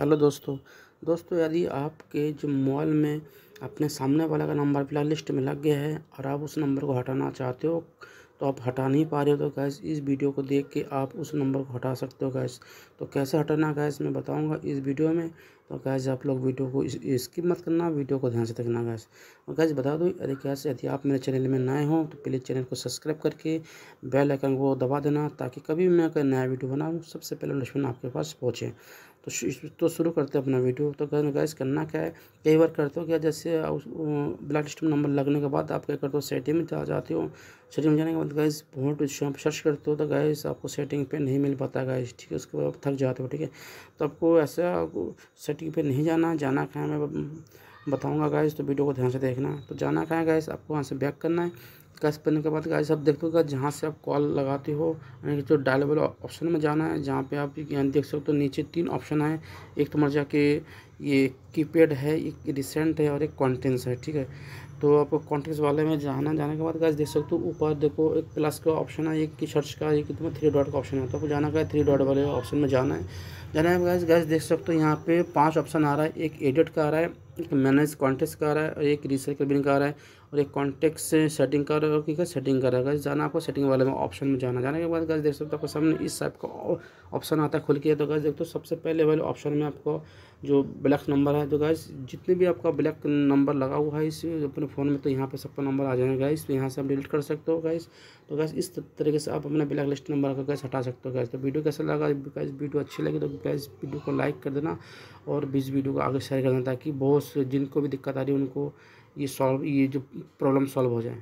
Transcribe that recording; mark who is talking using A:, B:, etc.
A: hello दोस्तों दोस्तों यदि आपके जो मोबाइल में अपने सामने वाले का नंबर फिलहाल लिस्ट में लग गया है और आप उस नंबर को हटाना चाहते हो तो आप हटा नहीं पा रहे हो तो गैस इस वीडियो को देख के आप उस नंबर को हटा सकते हो गैस तो कैसे हटाना गैस मैं बताऊंगा इस वीडियो में तो गैस आप लोग वीडियो को स्किप मत करना वीडियो को ध्यान से देखना गैस और गैस बता दो अरे कैसे यदि आप मेरे चैनल में नए हो तो प्लीज़ चैनल को सब्सक्राइब करके बेल आइकन को दबा देना ताकि कभी मैं नया वीडियो बनाऊँ सबसे पहले लक्ष्मण आपके पास पहुँचे तो तो शुरू करते हैं अपना वीडियो तो गैस करना क्या है कई बार करते हो क्या जैसे ब्लड स्टम नंबर लगने के बाद आप क्या करते हो सेटिंग में जा जाते हो सेटिंग में जाने के बाद गैस वोट सर्च करते हो तो गैस आपको सेटिंग पे नहीं मिल पाता गैस ठीक है उसके बाद आप थक जाते हो ठीक है तो आपको ऐसा सेटिंग पर नहीं जाना जाना क्या मैं बताऊँगा गैस तो वीडियो को ध्यान से देखना तो जाना क्या है गैस आपको वहाँ से बैक करना है कैस करने के बाद गाइस आप देख होगा जहाँ से आप कॉल लगाते हो यानी कि जो डायल ऑप्शन में जाना है जहाँ पे आप देख सकते हो नीचे तीन ऑप्शन है एक तो मर जाके ये कीपैड है एक रिसेंट है और एक कॉन्टेंस है ठीक है तो आप कॉन्टेंस वाले में जाना जाने के बाद गैस देख सकते हो ऊपर देखो एक प्लस का ऑप्शन है एक की सर्च का एक तुम्हें थ्री डॉट का ऑप्शन है तो आपको जाना का थ्री डॉट वाले ऑप्शन में जाना है जाना है गैस गैस देख सकते हो यहाँ पे पांच ऑप्शन आ रहा है एक एडिट का आ रहा है एक मैनेज कॉन्टेक्स का आ रहा है और एक रिसाइकल बिन का आ रहा है और एक कॉन्टेक्स सेटिंग का रहा है और सेटिंग का है जाना आपको सेटिंग वाले में ऑप्शन में जाना जाने के बाद गैस देख सकते हो आपको सामने इस टाइप का ऑप्शन आता है खुल के तो गैस देखते हो सबसे पहले वाले ऑप्शन में आपको जो ब्लैक नंबर है तो गैस जितने भी आपका ब्लैक नंबर लगा हुआ है इस अपने फ़ोन में तो यहाँ पे सबका नंबर आ जाएगा गैस तो यहाँ से आप डिलीट कर सकते हो गैस तो गैस इस तरीके से आप अपने ब्लैक लिस्ट नंबर का गैस हटा सकते हो गैस तो वीडियो कैसा लगा गैस वीडियो अच्छी लगी तो गैस वीडियो को लाइक कर देना और इस वीडियो को आगे शेयर कर देना ताकि बहुत जिनको भी दिक्कत आ रही है उनको ये सॉल्व ये जो प्रॉब्लम सॉल्व हो जाए